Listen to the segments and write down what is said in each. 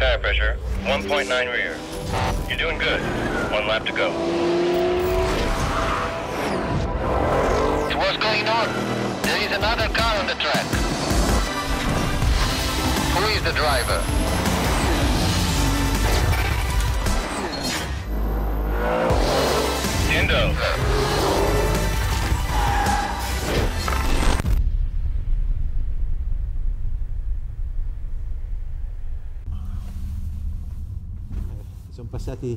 tire pressure, 1.9 rear. You're doing good. One lap to go. It was going on. There is another car on the track. Who is the driver? Indo. passati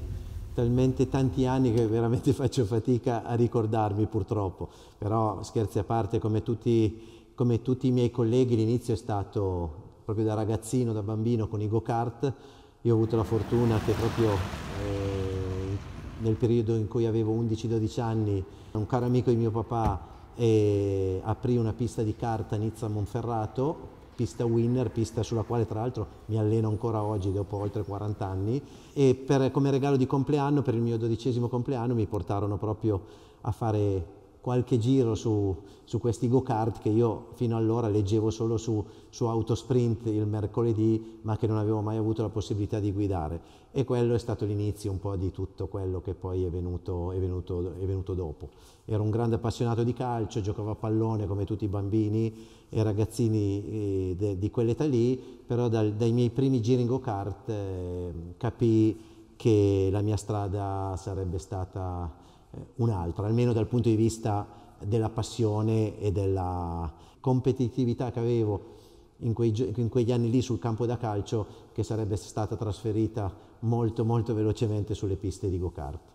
talmente tanti anni che veramente faccio fatica a ricordarmi purtroppo, però scherzi a parte come tutti, come tutti i miei colleghi l'inizio è stato proprio da ragazzino, da bambino con i go-kart, io ho avuto la fortuna che proprio eh, nel periodo in cui avevo 11-12 anni un caro amico di mio papà eh, aprì una pista di kart a Nizza Monferrato pista winner, pista sulla quale tra l'altro mi alleno ancora oggi dopo oltre 40 anni e per, come regalo di compleanno, per il mio dodicesimo compleanno, mi portarono proprio a fare qualche giro su, su questi go-kart che io fino allora leggevo solo su, su Autosprint il mercoledì, ma che non avevo mai avuto la possibilità di guidare. E quello è stato l'inizio un po' di tutto quello che poi è venuto, è venuto, è venuto dopo. Ero un grande appassionato di calcio, giocavo a pallone come tutti i bambini e ragazzini eh, de, di quell'età lì, però dal, dai miei primi giri in go-kart eh, capii che la mia strada sarebbe stata eh, un'altra, almeno dal punto di vista della passione e della competitività che avevo in, quei, in, quegli anni lì sul campo da calcio che sarebbe stata trasferita molto molto velocemente sulle piste di go-kart.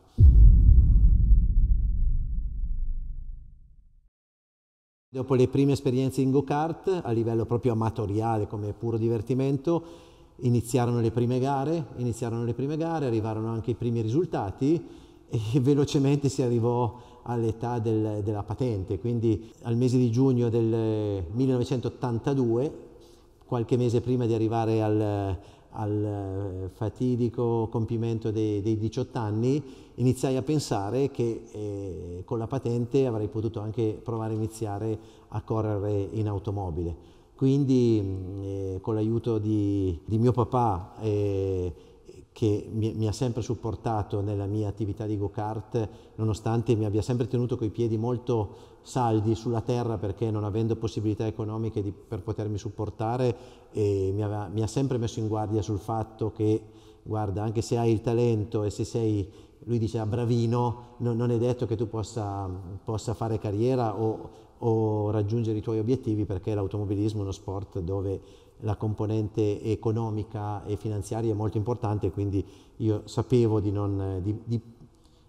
Dopo le prime esperienze in go-kart a livello proprio amatoriale come puro divertimento iniziarono le prime gare, iniziarono le prime gare, arrivarono anche i primi risultati e velocemente si arrivò all'età del, della patente, quindi al mese di giugno del 1982, eh, qualche mese prima di arrivare al, al eh, fatidico compimento dei, dei, 18 anni, iniziai a pensare che eh, con la patente avrei potuto anche provare a iniziare a correre in automobile. Quindi mm, eh, con l'aiuto di, di, mio papà eh, che mi, mi, ha sempre supportato nella mia attività di go-kart, nonostante mi abbia sempre tenuto coi piedi molto saldi sulla terra perché non avendo possibilità economiche di, per potermi supportare, mi, aveva, mi, ha sempre messo in guardia sul fatto che, guarda, anche se hai il talento e se sei, lui diceva, ah, bravino, no, non è detto che tu possa, possa fare carriera o, o raggiungere i tuoi obiettivi perché l'automobilismo è uno sport dove la componente economica e finanziaria è molto importante, quindi io sapevo di, non, di, di,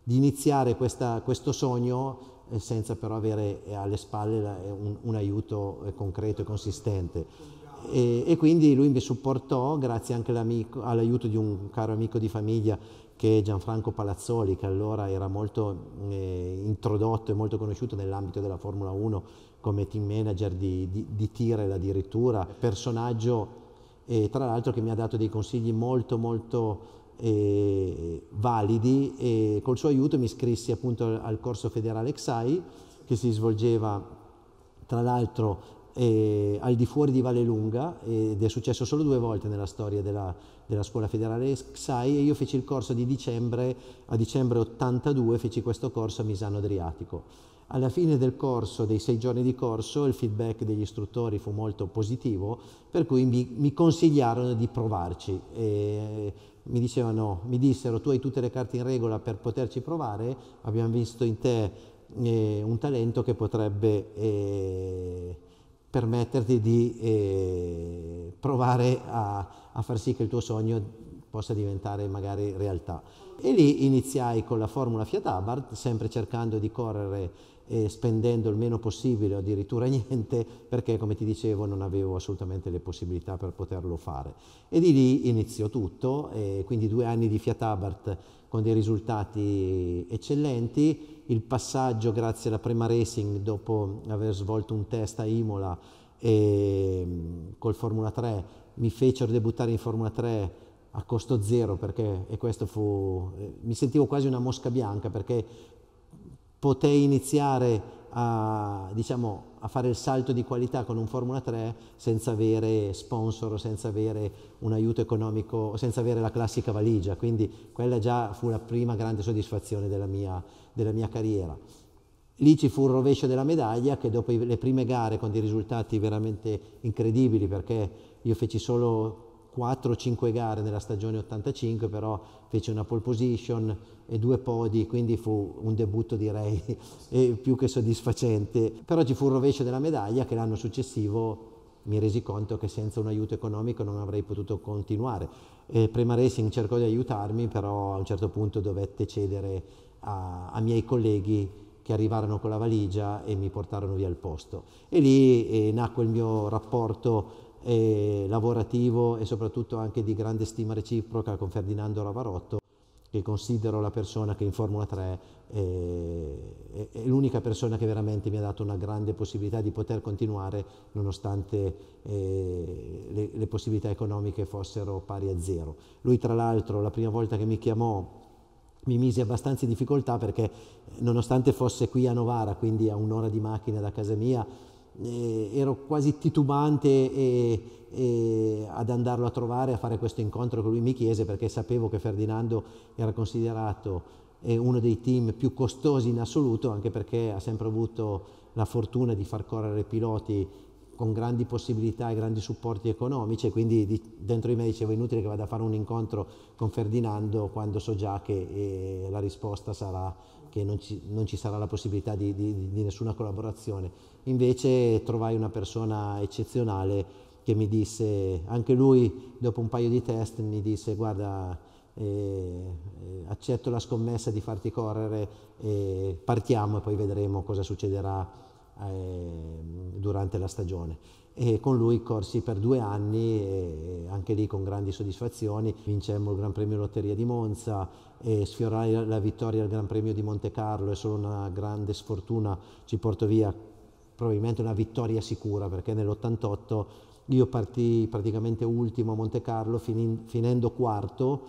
di iniziare questa, questo sogno eh, senza però avere eh, alle spalle eh, un, un aiuto concreto e consistente. E, e, quindi lui mi supportò grazie anche all'aiuto di un caro amico di famiglia che è Gianfranco Palazzoli, che allora era molto eh, introdotto e molto conosciuto nell'ambito della Formula 1 come team manager di, di, di Tirel addirittura, personaggio eh, tra l'altro che mi ha dato dei consigli molto molto eh, validi e col suo aiuto mi iscrissi appunto al, al corso federale XAI che si svolgeva tra l'altro eh, al di fuori di Vallelunga ed è successo solo due volte nella storia della, della scuola federale XAI e io feci il corso di dicembre, a dicembre 82 feci questo corso a Misano Adriatico alla fine del corso, dei sei giorni di corso, il feedback degli istruttori fu molto positivo, per cui mi, mi consigliarono di provarci. E mi dicevano, mi dissero, tu hai tutte le carte in regola per poterci provare, abbiamo visto in te eh, un talento che potrebbe eh, permetterti di eh, provare a, a far sì che il tuo sogno possa diventare magari realtà. E lì iniziai con la formula Fiat Abarth, sempre cercando di correre eh, spendendo il meno possibile o addirittura niente perché come ti dicevo non avevo assolutamente le possibilità per poterlo fare. E di lì iniziò tutto, eh, quindi due anni di Fiat Abarth con dei risultati eccellenti, il passaggio grazie alla Prima Racing dopo aver svolto un test a Imola e, mm, col Formula 3 mi fecero debuttare in Formula 3 a costo zero perché e questo fu eh, mi sentivo quasi una mosca bianca perché potei iniziare a, diciamo, a, fare il salto di qualità con un Formula 3 senza avere sponsor, senza avere un aiuto economico, senza avere la classica valigia. Quindi quella già fu la prima grande soddisfazione della mia, della mia carriera. Lì ci fu il rovescio della medaglia che dopo le prime gare con dei risultati veramente incredibili perché io feci solo 4-5 gare nella stagione 85, però fece una pole position e due podi, quindi fu un debutto direi più che soddisfacente. Però ci fu il rovescio della medaglia che l'anno successivo mi resi conto che senza un aiuto economico non avrei potuto continuare. Eh, Prema Racing cercò di aiutarmi, però a un certo punto dovette cedere a, a miei colleghi che arrivarono con la valigia e mi portarono via al posto. E lì eh, nacque il mio rapporto e lavorativo e soprattutto anche di grande stima reciproca con Ferdinando Ravarotto, che considero la persona che in Formula 3 è, eh, è, è l'unica persona che veramente mi ha dato una grande possibilità di poter continuare nonostante eh, le, le possibilità economiche fossero pari a zero. Lui tra l'altro la prima volta che mi chiamò mi mise abbastanza in difficoltà perché nonostante fosse qui a Novara, quindi a un'ora di macchina da casa mia, eh, ero quasi titubante e, e ad andarlo a trovare a fare questo incontro che lui mi chiese perché sapevo che Ferdinando era considerato eh, uno dei team più costosi in assoluto anche perché ha sempre avuto la fortuna di far correre piloti con grandi possibilità e grandi supporti economici e quindi di, dentro di me dicevo inutile che vada a fare un incontro con Ferdinando quando so già che eh, la risposta sarà che non ci, non ci sarà la possibilità di, di, di nessuna collaborazione. Invece trovai una persona eccezionale che mi disse, anche lui dopo un paio di test mi disse guarda eh, eh accetto la scommessa di farti correre, eh, partiamo e poi vedremo cosa succederà eh, durante la stagione e con lui corsi per due anni, anche lì con grandi soddisfazioni. Vincemmo il Gran Premio Lotteria di Monza, e sfiorare la vittoria al Gran Premio di Monte Carlo è solo una grande sfortuna, ci portò via probabilmente una vittoria sicura perché nell'88 io partì praticamente ultimo a Monte Carlo fin finendo quarto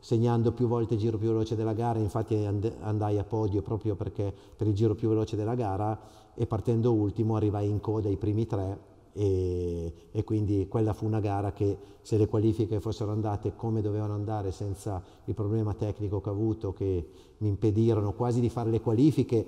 segnando più volte il giro più veloce della gara, infatti andai a podio proprio perché per il giro più veloce della gara e partendo ultimo arrivai in coda ai primi tre e, e, quindi quella fu una gara che se le qualifiche fossero andate come dovevano andare senza il problema tecnico che ho avuto che mi impedirono quasi di fare le qualifiche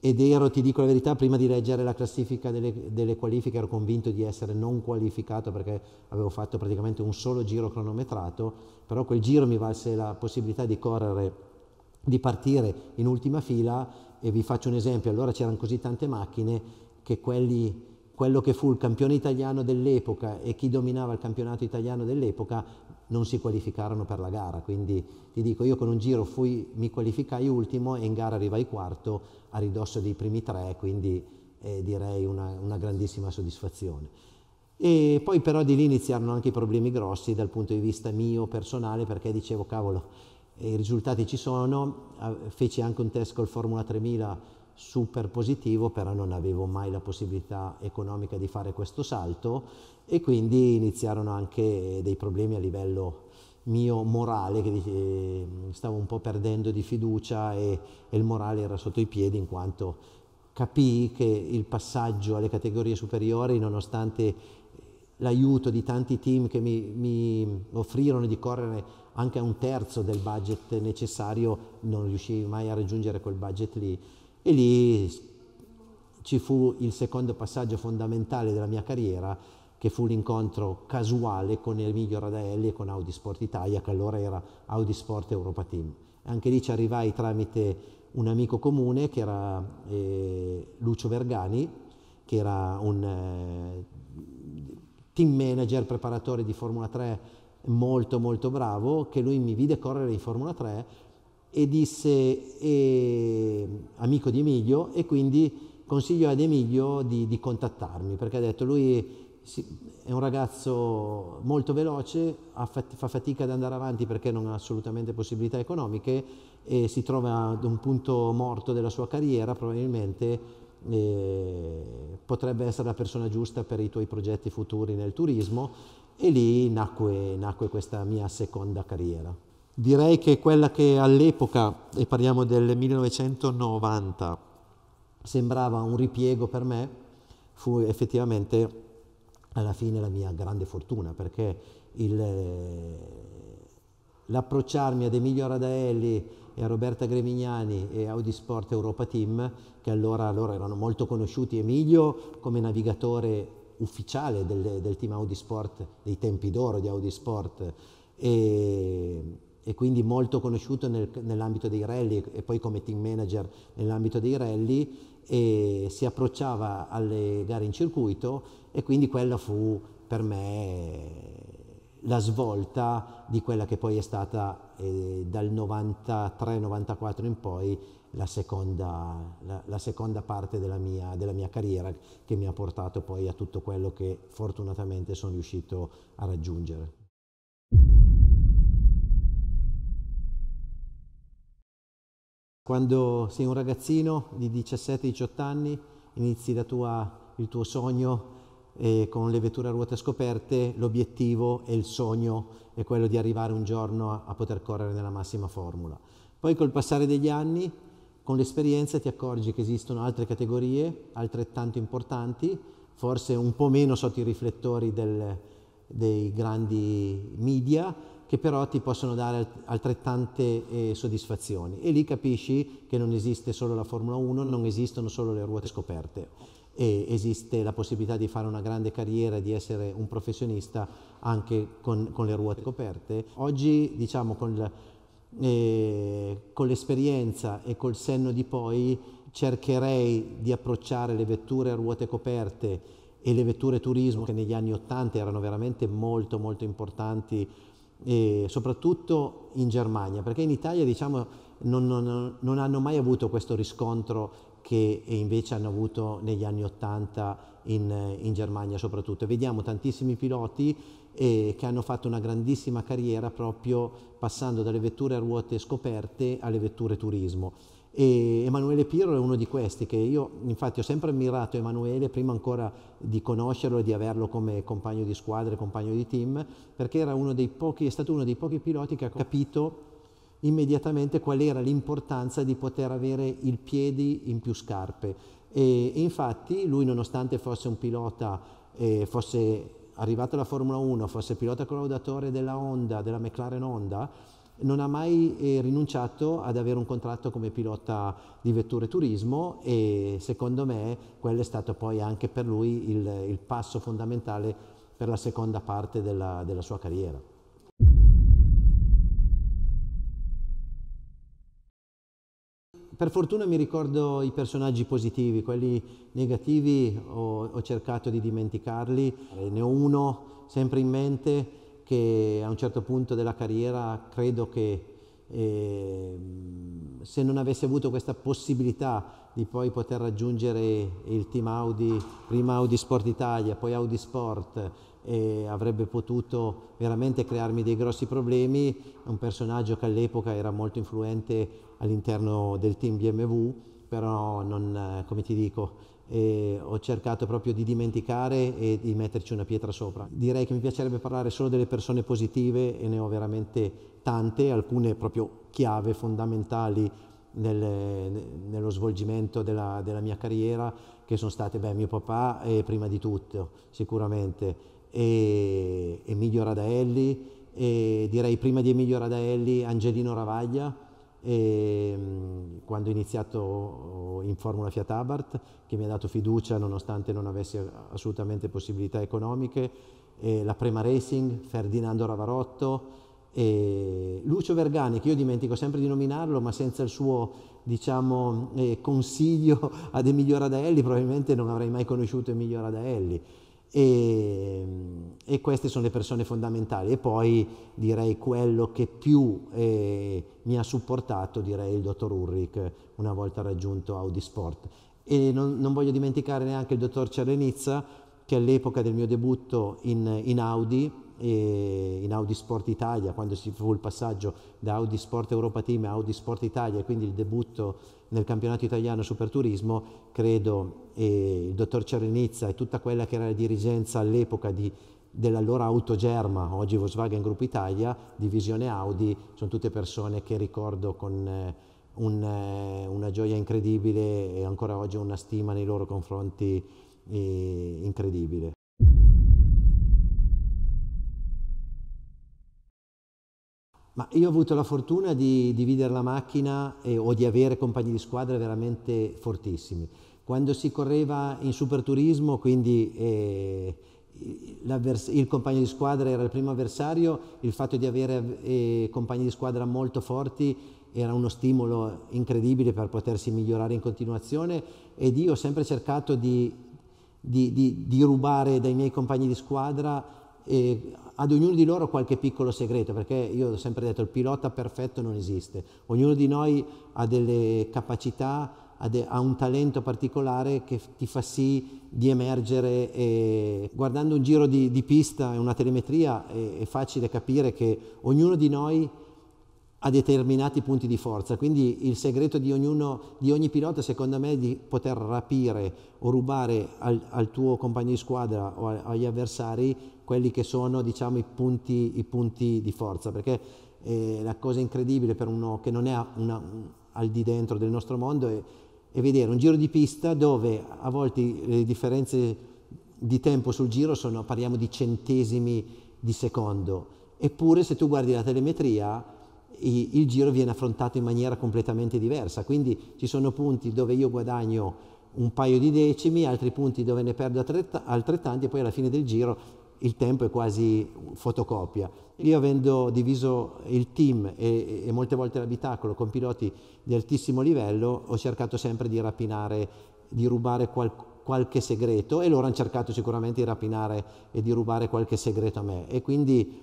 ed ero, ti dico la verità, prima di leggere la classifica delle, delle qualifiche ero convinto di essere non qualificato perché avevo fatto praticamente un solo giro cronometrato, però quel giro mi valse la possibilità di correre di partire in ultima fila e vi faccio un esempio, allora c'erano così tante macchine che quelli quello che fu il campione italiano dell'epoca e chi dominava il campionato italiano dell'epoca non si qualificarono per la gara, quindi ti dico io con un giro fui, mi qualificai ultimo e in gara arrivai quarto a ridosso dei primi tre, quindi eh, direi una, una grandissima soddisfazione. E poi però di lì iniziarono anche i problemi grossi dal punto di vista mio personale perché dicevo cavolo eh, i risultati ci sono, feci anche un test col Formula 3000 super positivo, però non avevo mai la possibilità economica di fare questo salto e quindi iniziarono anche dei problemi a livello mio morale, che ehm, stavo un po' perdendo di fiducia e, e il morale era sotto i piedi in quanto capii che il passaggio alle categorie superiori, nonostante l'aiuto di tanti team che mi, mi, offrirono di correre anche a un terzo del budget necessario, non riuscivi mai a raggiungere quel budget lì e lì ci fu il secondo passaggio fondamentale della mia carriera, che fu l'incontro casuale con Emilio Radaelli e con Audi Sport Italia, che allora era Audi Sport Europa Team. Anche lì ci arrivai tramite un amico comune che era eh, Lucio Vergani, che era un eh, team manager, preparatore di Formula 3 molto molto bravo, che lui mi vide correre in Formula 3 e disse, eh, amico di Emilio, e quindi consiglio ad Emilio di, di contattarmi, perché ha detto lui è un ragazzo molto veloce, fa fatica ad andare avanti perché non ha assolutamente possibilità economiche e si trova ad un punto morto della sua carriera, probabilmente eh, potrebbe essere la persona giusta per i tuoi progetti futuri nel turismo e lì nacque, nacque questa mia seconda carriera direi che quella che all'epoca, e parliamo del 1990, sembrava un ripiego per me, fu effettivamente alla fine la mia grande fortuna, perché il, eh, l'approcciarmi ad Emilio Radaelli e a Roberta Gremignani e Audi Sport Europa Team, che allora, allora erano molto conosciuti, Emilio come navigatore ufficiale del, del team Audi Sport, dei tempi d'oro di Audi Sport, e e quindi molto conosciuto nel, nell'ambito dei rally e poi come team manager nell'ambito dei rally e si approcciava alle gare in circuito e quindi quella fu per me la svolta di quella che poi è stata eh, dal 93-94 in poi la seconda, la, la seconda parte della mia, della mia, carriera che mi ha portato poi a tutto quello che fortunatamente sono riuscito a raggiungere. Quando sei un ragazzino di 17-18 anni, inizi tua, il tuo sogno e con le vetture a ruote scoperte, l'obiettivo e il sogno è quello di arrivare un giorno a, a poter correre nella massima formula. Poi col passare degli anni, con l'esperienza ti accorgi che esistono altre categorie altrettanto importanti, forse un po' meno sotto i riflettori del, dei grandi media, che però ti possono dare altrettante eh, soddisfazioni. E lì capisci che non esiste solo la Formula 1, non esistono solo le ruote scoperte. E esiste la possibilità di fare una grande carriera, di essere un professionista anche con, con le ruote coperte. Oggi, diciamo, con, eh, con l'esperienza e col senno di poi, cercherei di approcciare le vetture a ruote coperte e le vetture turismo che negli anni 80 erano veramente molto molto importanti e soprattutto in Germania, perché in Italia diciamo, non, non, non hanno mai avuto questo riscontro che invece hanno avuto negli anni Ottanta in, in Germania soprattutto. vediamo tantissimi piloti eh, che hanno fatto una grandissima carriera proprio passando dalle vetture a ruote scoperte alle vetture turismo. E Emanuele Pirro è uno di questi che io infatti ho sempre ammirato Emanuele prima ancora di conoscerlo e di averlo come compagno di squadra e compagno di team perché pochi, è stato uno dei pochi piloti che ha capito immediatamente qual era l'importanza di poter avere il piede in più scarpe e, e infatti lui nonostante fosse un pilota eh, fosse arrivato alla Formula 1 fosse pilota collaudatore della Honda della McLaren Honda non ha mai eh, rinunciato ad avere un contratto come pilota di vetture turismo e secondo me quello è stato poi anche per lui il, il passo fondamentale per la seconda parte della, della sua carriera. per fortuna mi ricordo i personaggi positivi, quelli negativi ho, ho cercato di dimenticarli, eh, ne ho uno sempre in mente che a un certo punto della carriera credo che eh, se non avessi avuto questa possibilità di poi poter raggiungere il team Audi, prima Audi Sport Italia, poi Audi Sport, eh, avrebbe potuto veramente crearmi dei grossi problemi, un personaggio che all'epoca era molto influente all'interno del team BMW, però non, come ti dico, e ho cercato proprio di dimenticare e di metterci una pietra sopra. Direi che mi piacerebbe parlare solo delle persone positive e ne ho veramente tante, alcune proprio chiave fondamentali nel, nello svolgimento della, della, mia carriera, che sono state beh, mio papà eh, prima di tutto, sicuramente, e Emilio Radaelli, e direi prima di Emilio Radaelli Angelino Ravaglia, e mm, quando ho iniziato in Formula Fiat Abarth che mi ha dato fiducia nonostante non avessi assolutamente possibilità economiche, la Prema Racing, Ferdinando Ravarotto, Lucio Vergani, che io dimentico sempre di nominarlo, ma senza il suo diciamo, eh, consiglio ad Emilio Radaelli probabilmente non avrei mai conosciuto Emilio Radaelli. E e queste sono le persone fondamentali. E poi direi quello che più eh, mi ha supportato, direi il dottor Ulrich, una volta raggiunto Audisport. E non, non voglio dimenticare neanche il dottor Cerenizza, che all'epoca del mio debutto in, in Audi, eh, in Audi Sport Italia, quando si fu il passaggio da Audi Sport Europa Team a Audi Sport Italia, e quindi il debutto nel campionato italiano Super Turismo, credo eh, il dottor Cerenizza e tutta quella che era la dirigenza all'epoca di dell'allora Autogerma, oggi Volkswagen Group Italia, divisione Audi, sono tutte persone che ricordo con eh, un, eh, una gioia incredibile e ancora oggi una stima nei loro confronti eh, incredibile. Ma io ho avuto la fortuna di dividere la macchina eh, o di avere compagni di squadra veramente fortissimi. Quando si correva in superturismo, quindi eh, il compagno di squadra era il primo avversario, il fatto di avere eh, compagni di squadra molto forti era uno stimolo incredibile per potersi migliorare in continuazione ed io ho sempre cercato di, di, di, di rubare dai miei compagni di squadra eh, ad ognuno di loro qualche piccolo segreto, perché io ho sempre detto il pilota perfetto non esiste, ognuno di noi ha delle capacità ha un talento particolare che ti fa sì di emergere e guardando un giro di, di pista e una telemetria è, è facile capire che ognuno di noi ha determinati punti di forza. Quindi il segreto di, ognuno, di ogni pilota, secondo me, è di poter rapire o rubare al, al tuo compagno di squadra o a, agli avversari quelli che sono diciamo, i, punti, i punti di forza. Perché eh, la cosa incredibile per uno che non è una, un, al di dentro del nostro mondo è e vedere un giro di pista dove a volte le differenze di tempo sul giro sono, parliamo di centesimi di secondo, eppure se tu guardi la telemetria il giro viene affrontato in maniera completamente diversa, quindi ci sono punti dove io guadagno un paio di decimi, altri punti dove ne perdo altrettanti e poi alla fine del giro il tempo è quasi fotocopia. Io avendo diviso il team e, e molte volte l'abitacolo con piloti di altissimo livello, ho cercato sempre di rapinare, di rubare qualcosa qualche segreto e loro hanno cercato sicuramente di rapinare e di rubare qualche segreto a me. E quindi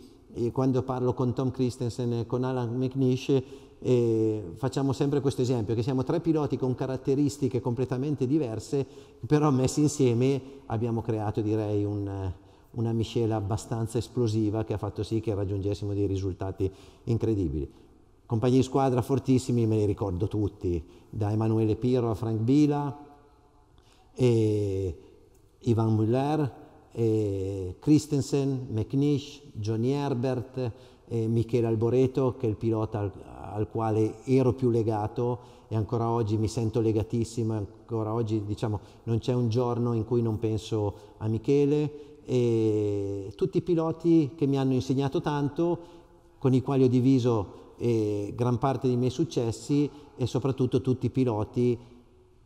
quando parlo con Tom Christensen e con Alan McNish eh, facciamo sempre questo esempio, che siamo tre piloti con caratteristiche completamente diverse, però messi insieme abbiamo creato direi un una miscela abbastanza esplosiva che ha fatto sì che raggiungessimo dei risultati incredibili. Compagni di squadra fortissimi, me li ricordo tutti, da Emanuele Pirro a Frank Bila, Ivan Muller, Christensen, McNish, Johnny Herbert, Michele Alboreto, che è il pilota al, al, quale ero più legato e ancora oggi mi sento legatissimo, ancora oggi diciamo, non c'è un giorno in cui non penso a Michele, e tutti i piloti che mi hanno insegnato tanto, con i quali ho diviso eh, gran parte dei miei successi e soprattutto tutti i piloti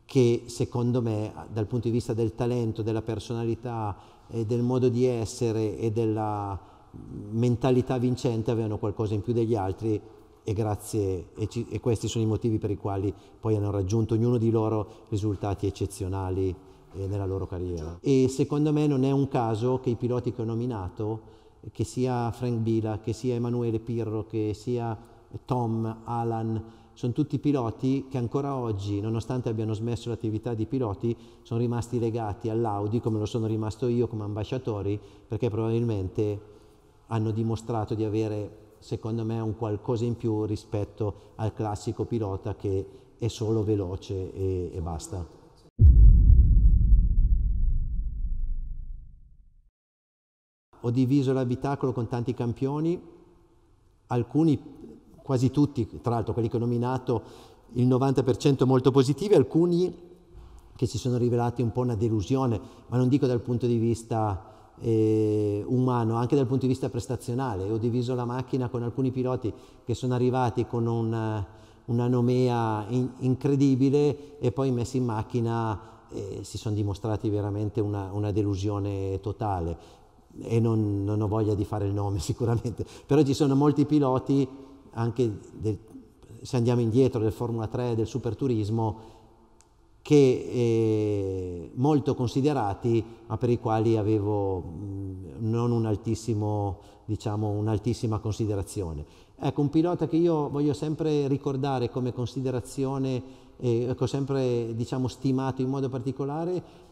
che secondo me dal punto di vista del talento, della personalità, eh, del modo di essere e della mentalità vincente avevano qualcosa in più degli altri e grazie e, ci, e questi sono i motivi per i quali poi hanno raggiunto ognuno di loro risultati eccezionali eh, nella loro carriera. E secondo me non è un caso che i piloti che ho nominato, che sia Frank Bila, che sia Emanuele Pirro, che sia Tom, Alan, sono tutti piloti che ancora oggi, nonostante abbiano smesso l'attività di piloti, sono rimasti legati all'Audi come lo sono rimasto io come ambasciatori, perché probabilmente hanno dimostrato di avere, secondo me, un qualcosa in più rispetto al classico pilota che è solo veloce e, e basta. Ho diviso l'abitacolo con tanti campioni, alcuni, quasi tutti, tra l'altro quelli che ho nominato, il 90% molto positivi, alcuni che si sono rivelati un po' una delusione, ma non dico dal punto di vista eh, umano, anche dal punto di vista prestazionale. Ho diviso la macchina con alcuni piloti che sono arrivati con una, una nomea in, incredibile e poi messi in macchina eh, si sono dimostrati veramente una, una delusione totale e non, non, ho voglia di fare il nome sicuramente, però ci sono molti piloti, anche del, se andiamo indietro del Formula 3, del Superturismo, che eh, molto considerati, ma per i quali avevo mh, mm, non un altissimo, diciamo, un'altissima considerazione. Ecco, un pilota che io voglio sempre ricordare come considerazione eh, ecco, sempre diciamo, stimato in modo particolare,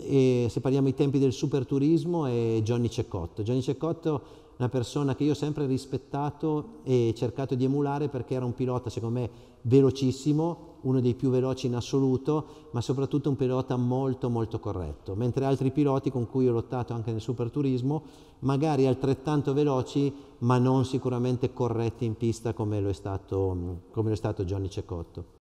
e se parliamo ai tempi del superturismo, è Johnny Cecotto. Johnny Cecotto è una persona che io ho sempre rispettato e cercato di emulare perché era un pilota, secondo me, velocissimo, uno dei più veloci in assoluto, ma soprattutto un pilota molto molto corretto, mentre altri piloti con cui ho lottato anche nel superturismo, magari altrettanto veloci, ma non sicuramente corretti in pista come lo è stato, lo è stato Johnny Cecotto.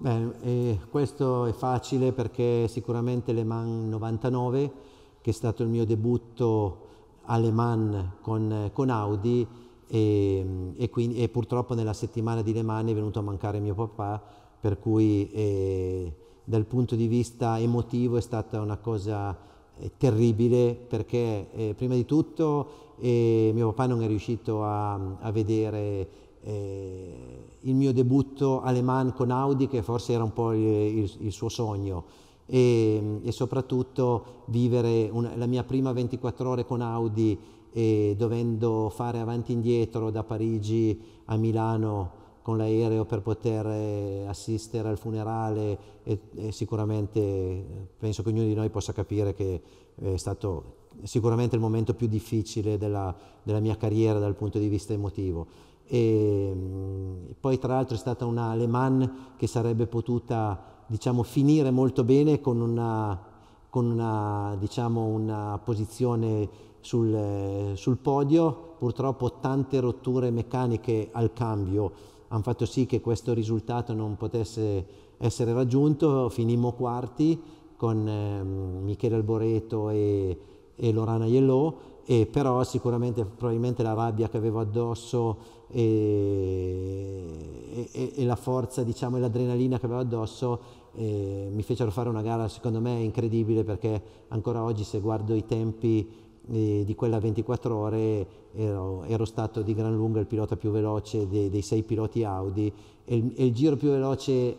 Beh, questo è facile perché sicuramente Le Mans 99, che è stato il mio debutto a Le Mans con, con Audi e, e, quindi, e, purtroppo nella settimana di Le Mans è venuto a mancare mio papà, per cui eh, dal punto di vista emotivo è stata una cosa eh, terribile perché eh, prima di tutto eh, mio papà non è riuscito a, a vedere eh, il mio debutto alle Man con Audi, che forse era un po' il, il, il suo sogno, e, e soprattutto vivere una, la mia prima 24 ore con Audi e dovendo fare avanti e indietro da Parigi a Milano con l'aereo per poter eh, assistere al funerale e, e, sicuramente penso che ognuno di noi possa capire che eh, è stato sicuramente il momento più difficile della, della mia carriera dal punto di vista emotivo. E mm, poi tra l'altro è stata una Le Mans che sarebbe potuta diciamo, finire molto bene con una, con una, diciamo, una posizione sul, sul podio, purtroppo tante rotture meccaniche al cambio hanno fatto sì che questo risultato non potesse essere raggiunto, finimmo quarti con eh, Michele Alboreto e, e Lorana Iello, e però sicuramente probabilmente la rabbia che avevo addosso e, e, e la forza, diciamo, e l'adrenalina che avevo addosso eh, mi fecero fare una gara secondo me incredibile perché ancora oggi se guardo i tempi eh, di quella 24 ore ero, ero, stato di gran lunga il pilota più veloce dei, dei sei piloti Audi e il, e il giro più veloce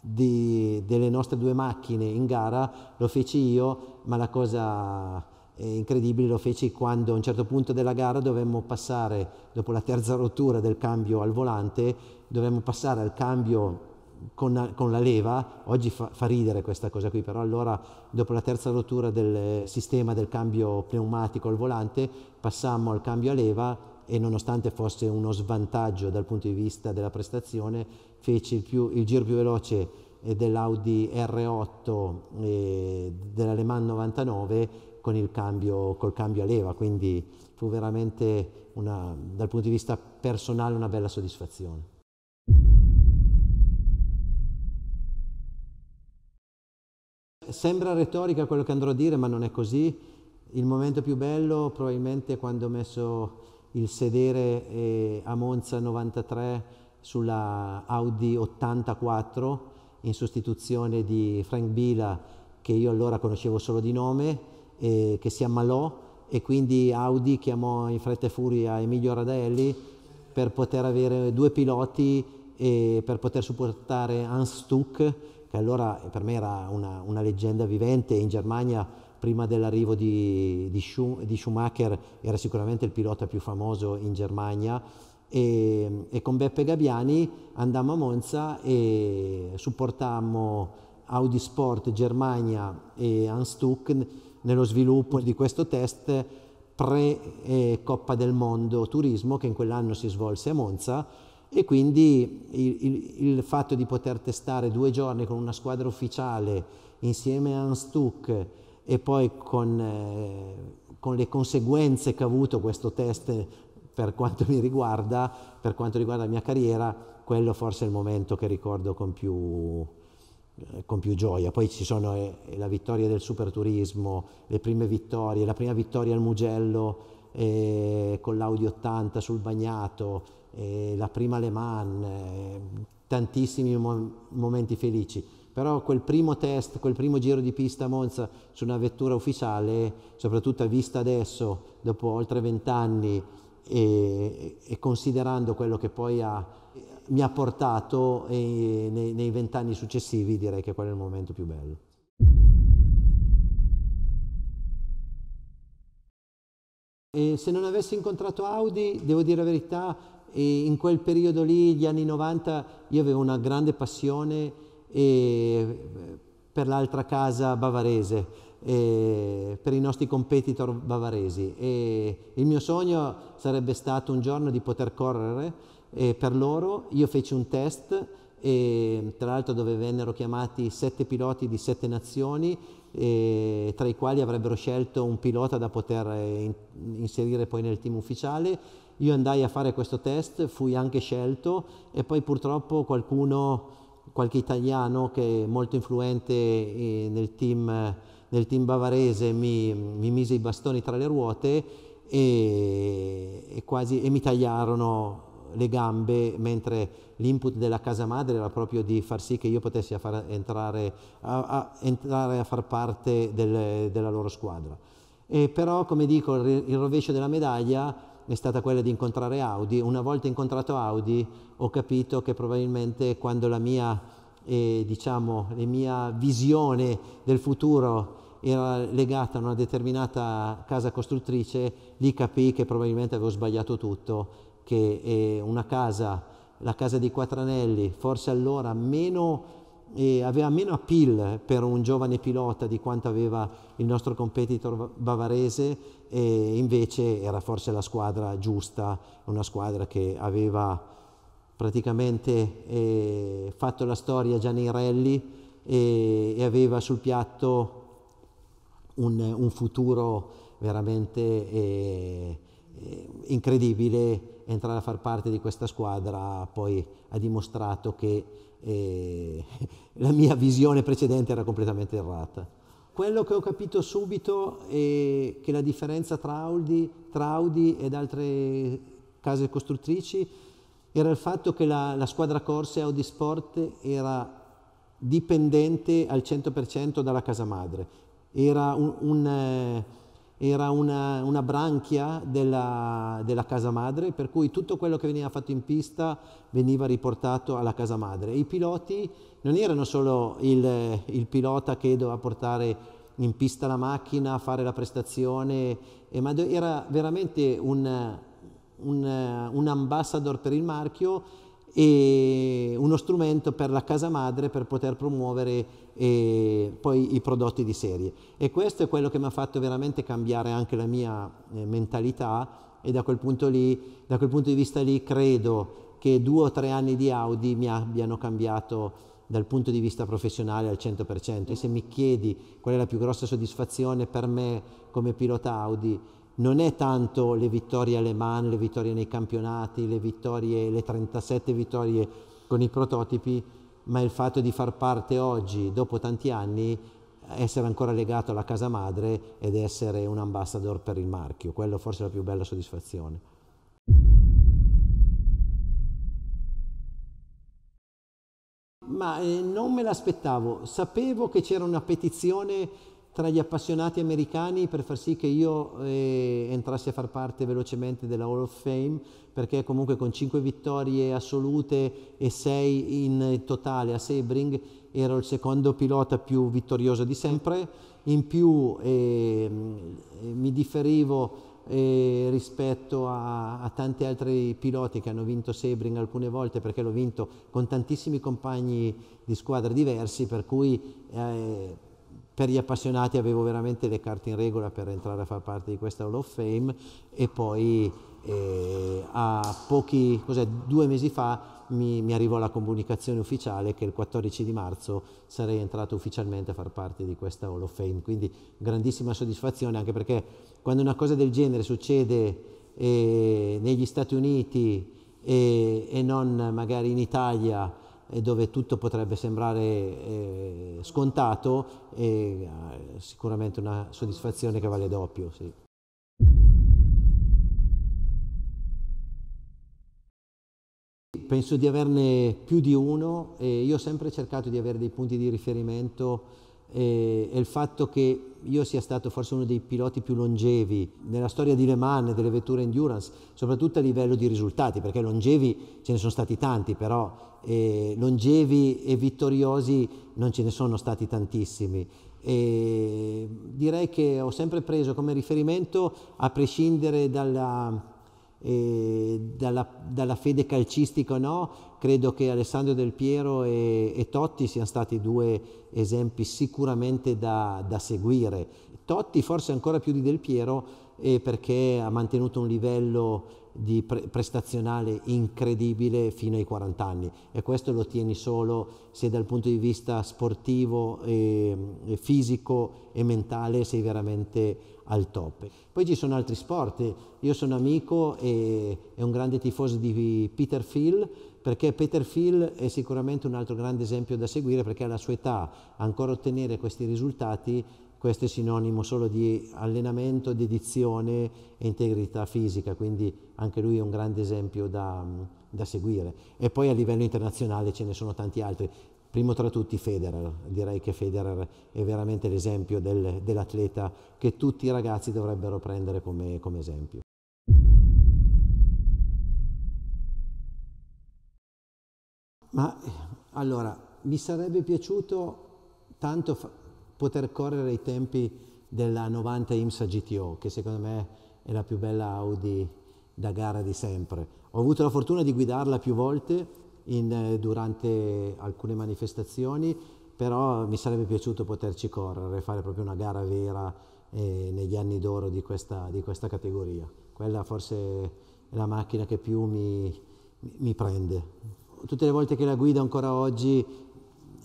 di, delle nostre due macchine in gara lo feci io, ma la cosa incredibile lo feci quando a un certo punto della gara dovemmo passare, dopo la terza rottura del cambio al volante, dovemmo passare al cambio con, con la leva, oggi fa, fa, ridere questa cosa qui, però allora dopo la terza rottura del sistema del cambio pneumatico al volante passammo al cambio a leva e nonostante fosse uno svantaggio dal punto di vista della prestazione, feci il, più, il giro più veloce eh, dell'Audi R8 e eh, dell'Aleman 99 con il cambio, col cambio a leva, quindi fu veramente una, dal punto di vista personale una bella soddisfazione. Sembra retorica quello che andrò a dire, ma non è così. Il momento più bello probabilmente è quando ho messo il sedere eh, a Monza 93 sulla Audi 84 in sostituzione di Frank Bila che io allora conoscevo solo di nome eh, che si ammalò e quindi Audi chiamò in fretta e furia Emilio Radelli per poter avere due piloti e per poter supportare Hans Stuck, che allora per me era una, una leggenda vivente in Germania prima dell'arrivo di, di, Schum di Schumacher era sicuramente il pilota più famoso in Germania e, e, con Beppe Gabiani andammo a Monza e supportammo Audi Sport Germania e Hans Stuck nello sviluppo di questo test pre-Coppa eh, del Mondo Turismo che in quell'anno si svolse a Monza e quindi il, il, il, fatto di poter testare due giorni con una squadra ufficiale insieme a Anstuck e poi con, eh, con le conseguenze che ha avuto questo test per quanto mi riguarda, per quanto riguarda la mia carriera, quello forse è il momento che ricordo con più, eh, con più gioia. Poi ci sono eh, la vittoria del superturismo, le prime vittorie, la prima vittoria al Mugello eh, con l'Audi 80 sul bagnato, eh, la prima Le Mans, eh, tantissimi mo momenti felici. Però quel primo test, quel primo giro di pista a Monza su una vettura ufficiale, soprattutto vista adesso, dopo oltre vent'anni, e, e considerando quello che poi ha mi ha portato e nei vent'anni successivi direi che quello è il momento più bello. E se non avessi incontrato Audi, devo dire la verità, in quel periodo lì, gli anni 90, io avevo una grande passione per l'altra casa bavarese eh, per i nostri competitor bavaresi e il mio sogno sarebbe stato un giorno di poter correre eh, per loro. Io feci un test e, tra l'altro dove vennero chiamati sette piloti di sette nazioni, eh, tra i quali avrebbero scelto un pilota da poter eh, in, inserire poi nel team ufficiale. Io andai a fare questo test, fui anche scelto e poi purtroppo qualcuno, qualche italiano che è molto influente eh, nel team nel team bavarese mi, mi mise i bastoni tra le ruote e, e, quasi, e mi tagliarono le gambe, mentre l'input della casa madre era proprio di far sì che io potessi a far entrare, a, a, entrare a, far parte del, della loro squadra. E però, come dico, il rovescio della medaglia è stata quella di incontrare Audi. Una volta incontrato Audi ho capito che probabilmente quando la mia, eh, diciamo, la mia visione del futuro era legata a una determinata casa costruttrice, lì capì che probabilmente avevo sbagliato tutto, che eh, una casa, la casa di Quattranelli, forse allora meno, eh, aveva meno appeal per un giovane pilota di quanto aveva il nostro competitor bavarese e invece era forse la squadra giusta, una squadra che aveva praticamente eh, fatto la storia già nei rally e, e aveva sul piatto un, un futuro veramente eh, eh, incredibile, entrare a far parte di questa squadra poi ha dimostrato che eh, la mia visione precedente era completamente errata. Quello che ho capito subito è che la differenza tra Audi, tra Audi ed altre case costruttrici era il fatto che la, la squadra corse Audi Sport era dipendente al 100% dalla casa madre, era, un, un, eh, era una, una, branchia della, della, casa madre, per cui tutto quello che veniva fatto in pista veniva riportato alla casa madre. I piloti non erano solo il, il pilota che doveva portare in pista la macchina, fare la prestazione, eh, ma era veramente un, un, eh, un ambassador per il marchio e uno strumento per la casa madre per poter promuovere eh, poi i prodotti di serie. E questo è quello che mi ha fatto veramente cambiare anche la mia eh, mentalità e da quel, lì, da quel, punto di vista lì credo che due o tre anni di Audi mi abbiano cambiato dal punto di vista professionale al 100%. E se mi chiedi qual è la più grossa soddisfazione per me come pilota Audi, non è tanto le vittorie alle man, le vittorie nei campionati, le, vittorie, le 37 vittorie con i prototipi, ma il fatto di far parte oggi, dopo tanti anni, essere ancora legato alla casa madre ed essere un ambassador per il marchio. Quello forse è la più bella soddisfazione. Ma eh, non me l'aspettavo, sapevo che c'era una petizione tra gli appassionati americani per far sì che io eh, entrassi a far parte velocemente della Hall of Fame, perché comunque con 5 vittorie assolute e 6 in totale a Sebring ero il secondo pilota più vittorioso di sempre, in più ehm, eh, mi differivo eh, rispetto a, a, tanti altri piloti che hanno vinto Sebring alcune volte perché l'ho vinto con tantissimi compagni di squadra diversi per cui eh, per gli appassionati avevo veramente le carte in regola per entrare a far parte di questa Hall of Fame e poi eh, a pochi, due mesi fa mi, mi, arrivò la comunicazione ufficiale che il 14 di marzo sarei entrato ufficialmente a far parte di questa Hall of Fame, quindi grandissima soddisfazione anche perché quando una cosa del genere succede eh, negli Stati Uniti e, eh, e non magari in Italia, e dove tutto potrebbe sembrare eh, scontato e eh, sicuramente una soddisfazione che vale doppio. Sì. Penso di averne più di uno e io ho sempre cercato di avere dei punti di riferimento e, e il fatto che io sia stato forse uno dei piloti più longevi nella storia di Le Mans, delle vetture endurance, soprattutto a livello di risultati, perché longevi ce ne sono stati tanti, però eh, longevi e vittoriosi non ce ne sono stati tantissimi. E direi che ho sempre preso come riferimento, a prescindere dalla, dalla, dalla, fede calcistica no, credo che Alessandro Del Piero e, e Totti siano stati due esempi sicuramente da, da, seguire. Totti forse ancora più di Del Piero eh, perché ha mantenuto un livello di pre prestazionale incredibile fino ai 40 anni e questo lo tieni solo se dal punto di vista sportivo, e, ehm, e fisico e mentale sei veramente al top. Poi ci sono altri sport, io sono amico e è un grande tifoso di Peter Phil perché Peter Phil è sicuramente un altro grande esempio da seguire perché alla sua età ancora ottenere questi risultati questo è sinonimo solo di allenamento, dedizione e integrità fisica, quindi anche lui è un grande esempio da, da, seguire. E poi a livello internazionale ce ne sono tanti altri. Primo tra tutti Federer, direi che Federer è veramente l'esempio del, dell'atleta che tutti i ragazzi dovrebbero prendere come, come esempio. Ma allora, mi sarebbe piaciuto tanto fa- poter correre i tempi della 90 IMSA GTO, che secondo me è la più bella Audi da gara di sempre. Ho avuto la fortuna di guidarla più volte in, eh, durante alcune manifestazioni, però mi sarebbe piaciuto poterci correre, fare proprio una gara vera eh, negli anni d'oro di questa, di questa categoria. Quella forse è la macchina che più mi, mi prende. Tutte le volte che la guido ancora oggi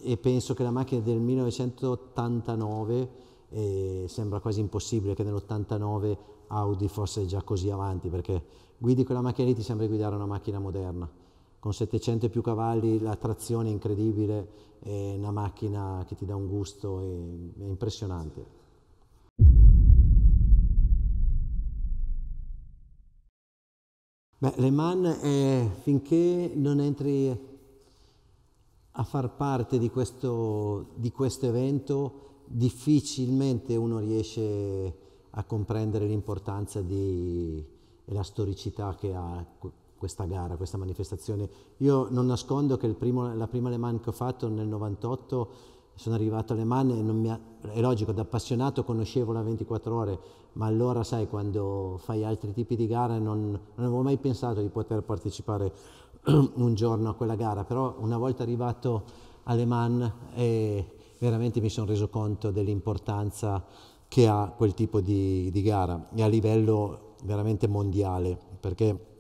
e penso che la macchina è del 1989 eh, sembra quasi impossibile che nell'89 Audi fosse già così avanti perché guidi quella macchina lì ti sembra di guidare una macchina moderna con 700 e più cavalli la trazione è incredibile, è una macchina che ti dà un gusto, è, è impressionante. Beh, Le Mans è, finché non entri a far parte di questo, di questo evento difficilmente uno riesce a comprendere l'importanza e la storicità che ha questa gara, questa manifestazione. Io non nascondo che primo, la prima Le Mans che ho fatto nel 98 sono arrivato alle Mans e ha, è logico, da appassionato conoscevo la 24 ore, ma allora sai quando fai altri tipi di gare non, non avevo mai pensato di poter partecipare un giorno a quella gara, però una volta arrivato alle Mans e eh, veramente mi sono reso conto dell'importanza che ha quel tipo di, di gara e a livello veramente mondiale, perché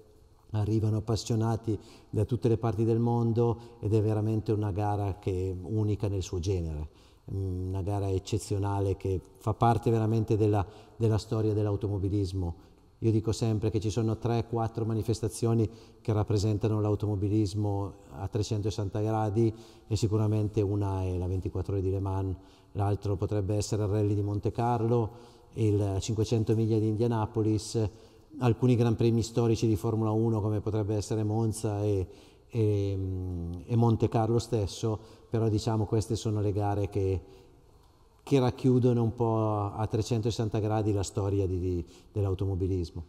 arrivano appassionati da tutte le parti del mondo ed è veramente una gara che è unica nel suo genere, mm, una gara eccezionale che fa parte veramente della, della storia dell'automobilismo. Io dico sempre che ci sono 3-4 manifestazioni che rappresentano l'automobilismo a 360 gradi e sicuramente una è la 24 ore di Le Mans, l'altro potrebbe essere il rally di Monte Carlo, il 500 miglia di Indianapolis, alcuni gran premi storici di Formula 1 come potrebbe essere Monza e, e, mm, e Monte Carlo stesso, però diciamo queste sono le gare che, che racchiudono un po' a 360 gradi la storia di, di, dell'automobilismo.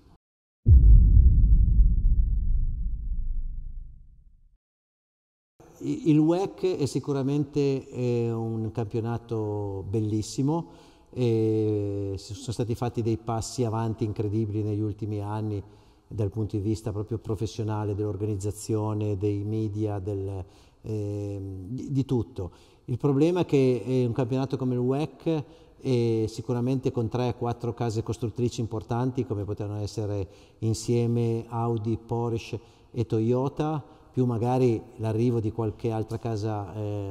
Il WEC è sicuramente eh, un campionato bellissimo, e sono stati fatti dei passi avanti incredibili negli ultimi anni dal punto di vista proprio professionale, dell'organizzazione, dei media, del, eh, di tutto. Il problema è che eh, un campionato come il WEC e eh, sicuramente con 3-4 case costruttrici importanti come potevano essere insieme Audi, Porsche e Toyota, più magari l'arrivo di qualche altra casa eh,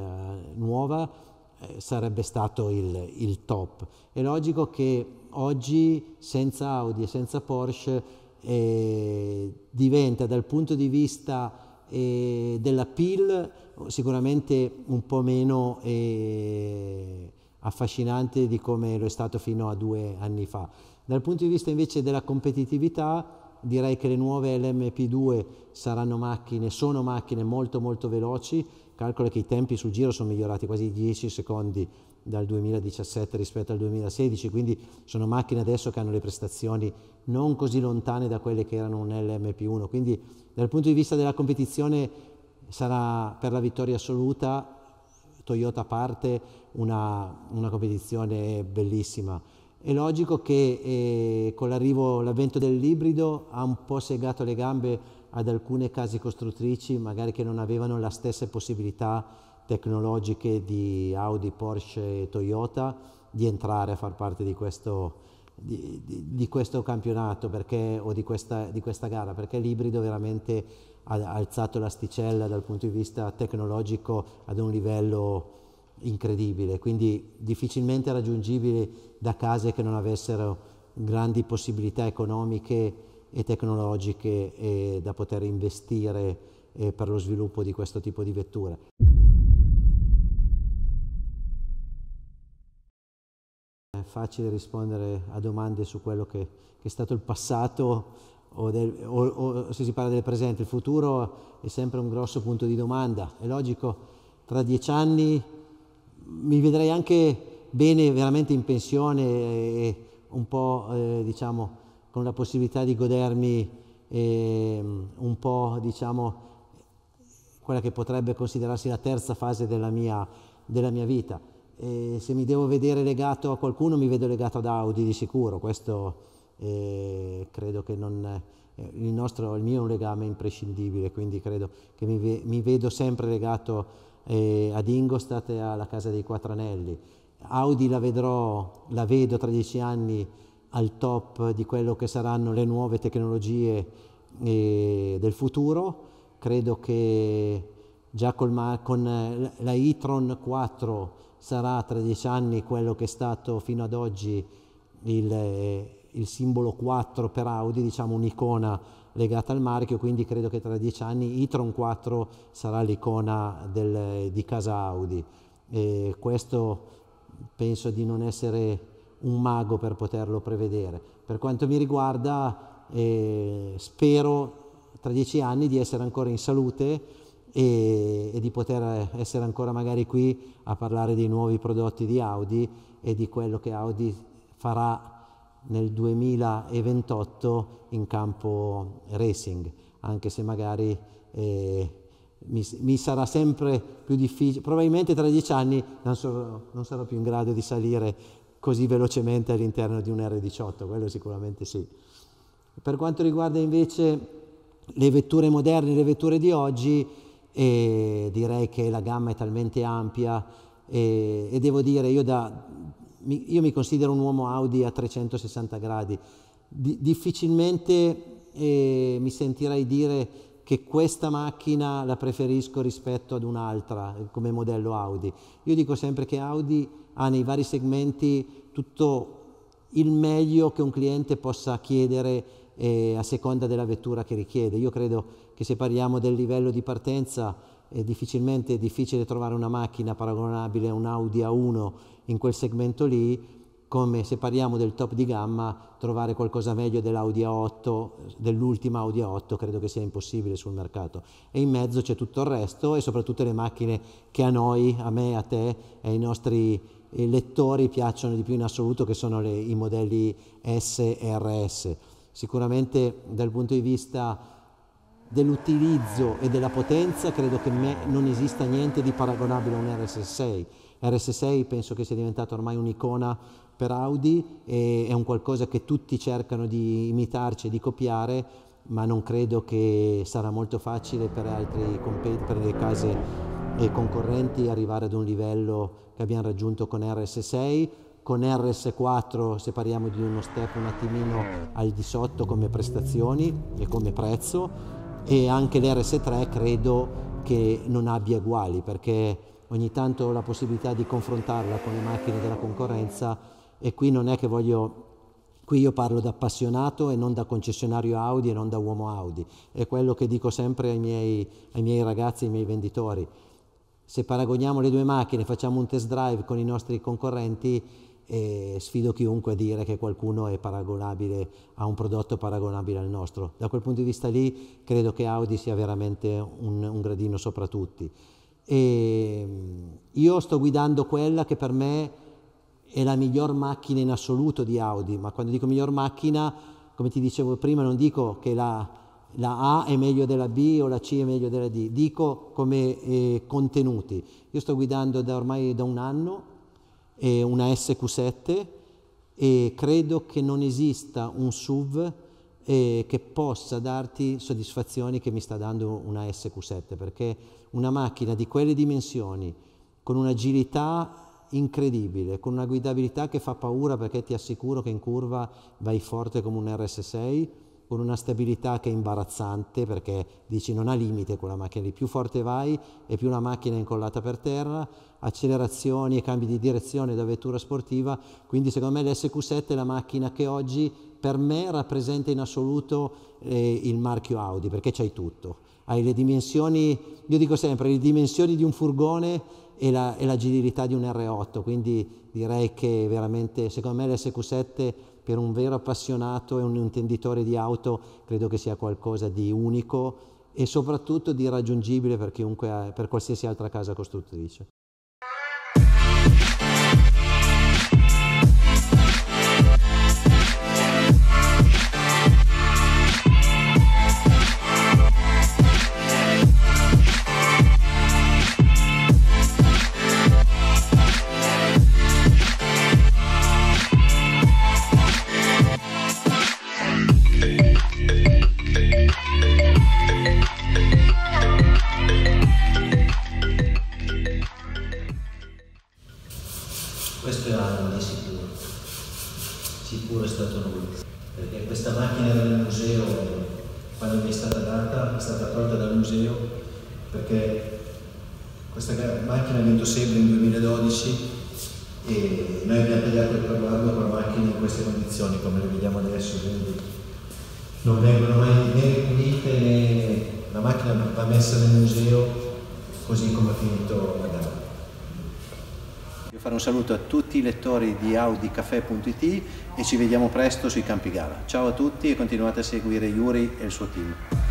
nuova, sarebbe stato il, il, top. È logico che oggi senza Audi e senza Porsche eh, diventa dal punto di vista eh, della PIL sicuramente un po' meno eh, affascinante di come lo è stato fino a due anni fa. Dal punto di vista invece della competitività direi che le nuove LMP2 saranno macchine, sono macchine molto molto veloci, calcola che i tempi sul giro sono migliorati quasi 10 secondi dal 2017 rispetto al 2016, quindi sono macchine adesso che hanno le prestazioni non così lontane da quelle che erano un lmp 1 quindi dal punto di vista della competizione sarà per la vittoria assoluta Toyota a parte una, una competizione bellissima. È logico che eh, con l'arrivo, l'avvento dell'ibrido ha un po' segato le gambe ad alcune case costruttrici magari che non avevano le stesse possibilità tecnologiche di Audi, Porsche e Toyota di entrare a far parte di questo, di, di, di questo campionato perché, o questa, di questa, gara, perché l'ibrido veramente ha alzato l'asticella dal punto di vista tecnologico ad un livello incredibile, quindi difficilmente raggiungibile da case che non avessero grandi possibilità economiche e tecnologiche eh, da poter investire eh, per lo sviluppo di questo tipo di vetture. È facile rispondere a domande su quello che, che è stato il passato o, del, o, o, se si parla del presente, il futuro è sempre un grosso punto di domanda. È logico, tra dieci anni mi vedrei anche bene veramente in pensione e un po' eh, diciamo con la possibilità di godermi eh, un po', diciamo, quella che potrebbe considerarsi la terza fase della mia, della mia vita. E se mi devo vedere legato a qualcuno, mi vedo legato ad Audi di sicuro, questo eh, credo che non... Eh, il, nostro, il, mio è un legame imprescindibile, quindi credo che mi, ve, mi vedo sempre legato eh, ad Ingostat e alla Casa dei Quattro Anelli. Audi la vedrò, la vedo tra dieci anni al top di quello che saranno le nuove tecnologie eh, del futuro. Credo che già col, con eh, la e-tron 4 sarà tra dieci anni quello che è stato fino ad oggi il, eh, il simbolo 4 per Audi, diciamo un'icona legata al marchio, quindi credo che tra dieci anni e-tron 4 sarà l'icona del, di casa Audi. E eh, questo penso di non essere un mago per poterlo prevedere. Per quanto mi riguarda, eh, spero tra dieci anni di essere ancora in salute e, e, di poter essere ancora magari qui a parlare dei nuovi prodotti di Audi e di quello che Audi farà nel 2028 in campo racing, anche se magari eh, mi, mi, sarà sempre più difficile, probabilmente tra dieci anni non, so, non sarò più in grado di salire così velocemente all'interno di un R18, quello sicuramente sì. Per quanto riguarda invece le vetture moderne, le vetture di oggi, eh, direi che la gamma è talmente ampia eh, e devo dire, io, da, mi, io, mi, considero un uomo Audi a 360 gradi, D difficilmente eh, mi sentirei dire che questa macchina la preferisco rispetto ad un'altra eh, come modello Audi. Io dico sempre che Audi ha nei vari segmenti tutto il meglio che un cliente possa chiedere eh, a seconda della vettura che richiede. Io credo che se parliamo del livello di partenza è difficilmente è difficile trovare una macchina paragonabile a un Audi A1 in quel segmento lì come se parliamo del top di gamma, trovare qualcosa meglio dell'Audi A8, dell'ultima Audi A8 credo che sia impossibile sul mercato. E in mezzo c'è tutto il resto e soprattutto le macchine che a noi, a me, a te e ai nostri eh, lettori piacciono di più in assoluto che sono le, i modelli S e RS. Sicuramente dal punto di vista dell'utilizzo e della potenza credo che me, non esista niente di paragonabile a un RS6. RS6 penso che sia diventato ormai un'icona per Audi è, è un qualcosa che tutti cercano di imitarci e di copiare, ma non credo che sarà molto facile per, altri, per le case e eh, concorrenti arrivare ad un livello che abbiamo raggiunto con RS6 con RS4 se parliamo di uno step un attimino al di sotto come prestazioni e come prezzo e anche l'RS3 credo che non abbia uguali perché ogni tanto la possibilità di confrontarla con le macchine della concorrenza e qui non è che voglio Qui io parlo da appassionato e non da concessionario Audi e non da uomo Audi. È quello che dico sempre ai miei, ai miei ragazzi, ai miei venditori. Se paragoniamo le due macchine, facciamo un test drive con i nostri concorrenti, eh, sfido chiunque a dire che qualcuno è paragonabile a un prodotto paragonabile al nostro. Da quel punto di vista lì credo che Audi sia veramente un, un gradino sopra tutti. E ehm, io sto guidando quella che per me è la miglior macchina in assoluto di Audi, ma quando dico miglior macchina, come ti dicevo prima, non dico che la, la A è meglio della B o la C è meglio della D, dico come eh, contenuti. Io sto guidando da ormai da un anno eh, una SQ7 e credo che non esista un SUV eh, che possa darti soddisfazioni che mi sta dando una SQ7, perché una macchina di quelle dimensioni, con un'agilità incredibile, con una guidabilità che fa paura perché ti assicuro che in curva vai forte come un RS6, con una stabilità che è imbarazzante perché dici non ha limite quella macchina lì, più forte vai e più la macchina è incollata per terra, accelerazioni e cambi di direzione da vettura sportiva, quindi secondo me l'SQ7 è la macchina che oggi per me rappresenta in assoluto eh, il marchio Audi perché c'hai tutto, hai le dimensioni, io dico sempre, le dimensioni di un furgone e la, e l'agilità di un R8, quindi direi che veramente secondo me l'SQ7 per un vero appassionato e un intenditore di auto credo che sia qualcosa di unico e soprattutto di raggiungibile per chiunque, per qualsiasi altra casa costruttrice. saluto a tutti i lettori di audicaffè.it e ci vediamo presto sui campi gara. Ciao a tutti e continuate a seguire Yuri e il suo team.